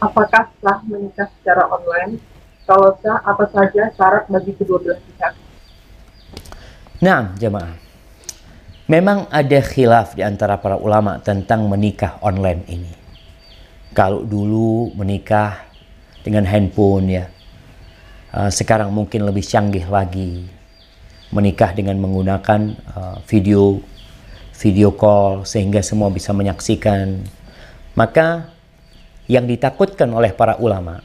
Apakah sah menikah secara online? Kalau sah, apa saja syarat bagi kedua belah pihak? Nah, jemaah. Memang ada khilaf di antara para ulama tentang menikah online ini. Kalau dulu menikah dengan handphone ya, eh, sekarang mungkin lebih canggih lagi. Menikah dengan menggunakan eh, video video call sehingga semua bisa menyaksikan. Maka yang ditakutkan oleh para ulama.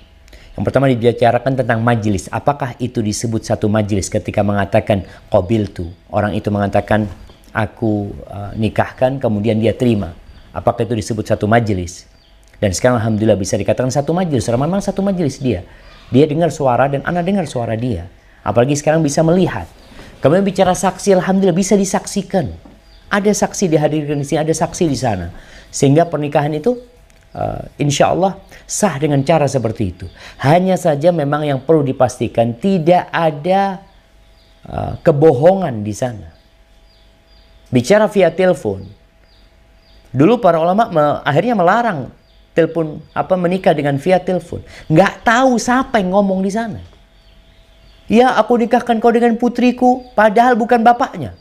Yang pertama dibicarakan tentang majelis. Apakah itu disebut satu majelis ketika mengatakan kobil tu? Orang itu mengatakan aku eh, nikahkan kemudian dia terima. Apakah itu disebut satu majelis? Dan sekarang alhamdulillah bisa dikatakan satu majelis. Memang satu majelis dia. Dia dengar suara dan anak dengar suara dia. Apalagi sekarang bisa melihat. Kemudian bicara saksi, alhamdulillah bisa disaksikan. Ada saksi dihadirkan di sini, ada saksi di sana. Sehingga pernikahan itu uh, eh, insya Allah sah dengan cara seperti itu. Hanya saja memang yang perlu dipastikan tidak ada uh, kebohongan di sana. Bicara via telepon. Dulu para ulama me akhirnya melarang telepon apa menikah dengan via telepon. Nggak tahu siapa yang ngomong di sana. Ya aku nikahkan kau dengan putriku padahal bukan bapaknya.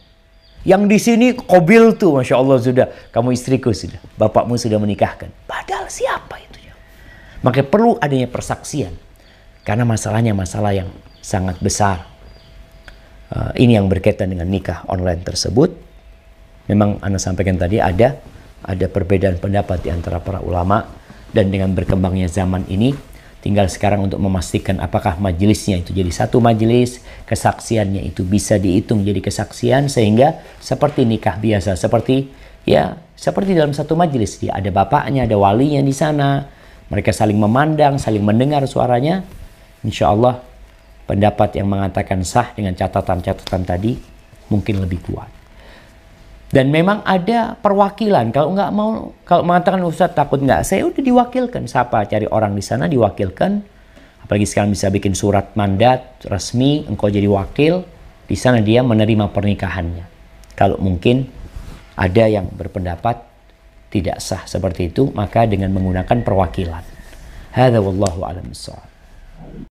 Yang di sini kobil tuh Masya Allah sudah. Kamu istriku sudah. Bapakmu sudah menikahkan gagal siapa itu maka perlu adanya persaksian karena masalahnya masalah yang sangat besar uh, ini yang berkaitan dengan nikah online tersebut memang anda sampaikan tadi ada ada perbedaan pendapat di antara para ulama dan dengan berkembangnya zaman ini tinggal sekarang untuk memastikan apakah majelisnya itu jadi satu majelis, kesaksiannya itu bisa dihitung jadi kesaksian sehingga seperti nikah biasa, seperti ya seperti dalam satu majelis dia ya, ada bapaknya ada wali yang di sana mereka saling memandang saling mendengar suaranya insya Allah pendapat yang mengatakan sah dengan catatan-catatan tadi mungkin lebih kuat dan memang ada perwakilan kalau nggak mau kalau mengatakan Ustadz takut nggak saya udah diwakilkan siapa cari orang di sana diwakilkan apalagi sekarang bisa bikin surat mandat resmi engkau jadi wakil di sana dia menerima pernikahannya kalau mungkin ada yang berpendapat tidak sah seperti itu, maka dengan menggunakan perwakilan. Hadza wallahu a'lam